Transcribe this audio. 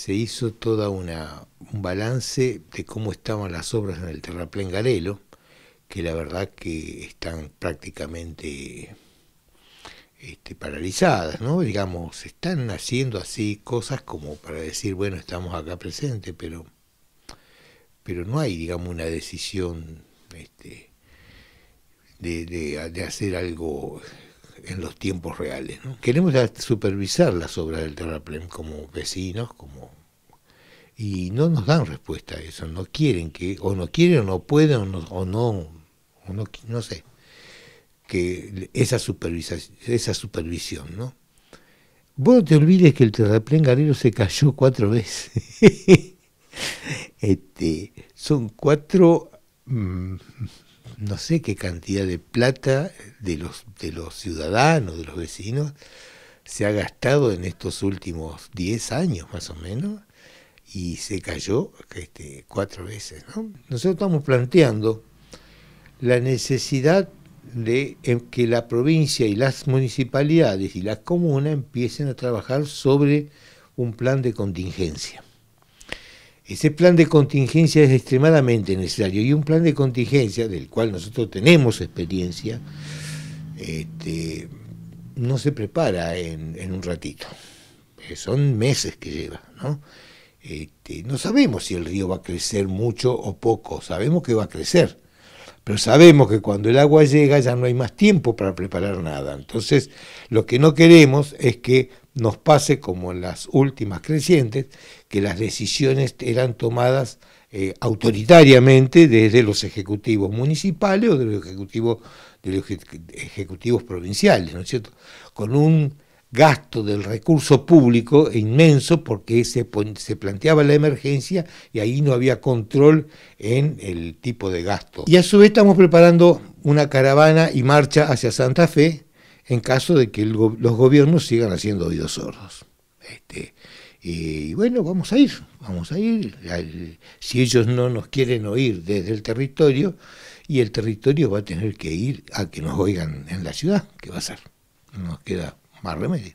se hizo toda una un balance de cómo estaban las obras en el terraplén Garelo, que la verdad que están prácticamente este, paralizadas, ¿no? Digamos, están haciendo así cosas como para decir, bueno, estamos acá presentes, pero, pero no hay, digamos, una decisión este, de hacer algo en los tiempos reales. ¿no? Queremos supervisar las obras del terraplén como vecinos, como y no nos dan respuesta a eso, no quieren que, o no quieren, o no pueden, o no, o no, sé, que esa, supervisación, esa supervisión, ¿no? bueno te olvides que el terraplén galero se cayó cuatro veces. este, son cuatro mm, no sé qué cantidad de plata de los, de los ciudadanos, de los vecinos, se ha gastado en estos últimos 10 años más o menos y se cayó este, cuatro veces. Nosotros estamos planteando la necesidad de em, que la provincia y las municipalidades y las comunas empiecen a trabajar sobre un plan de contingencia. Ese plan de contingencia es extremadamente necesario y un plan de contingencia, del cual nosotros tenemos experiencia, este, no se prepara en, un ratito. Eh, son meses que lleva, ¿no? Este, no sabemos si el río va a crecer mucho o poco, sabemos que va a crecer, pero sabemos que cuando el agua llega ya no hay más tiempo para preparar nada. Entonces, lo que no queremos es que nos pase como en las últimas crecientes, que las decisiones eran tomadas eh, autoritariamente desde los ejecutivos municipales o de los ejecutivos, de los ejecutivos provinciales, ¿no es cierto? Con un gasto del recurso público inmenso porque se, se, planteaba la emergencia y ahí no había control en el tipo de gasto. Y a su vez estamos preparando una caravana y marcha hacia Santa Fe en caso de que los gobiernos sigan haciendo oídos sordos. Este, y bueno, vamos a ir, vamos a ir. si ellos no nos quieren oír desde el territorio, y el territorio va a tener que ir a que nos oigan en la ciudad, ¿qué va a ser? No nos queda más remedio.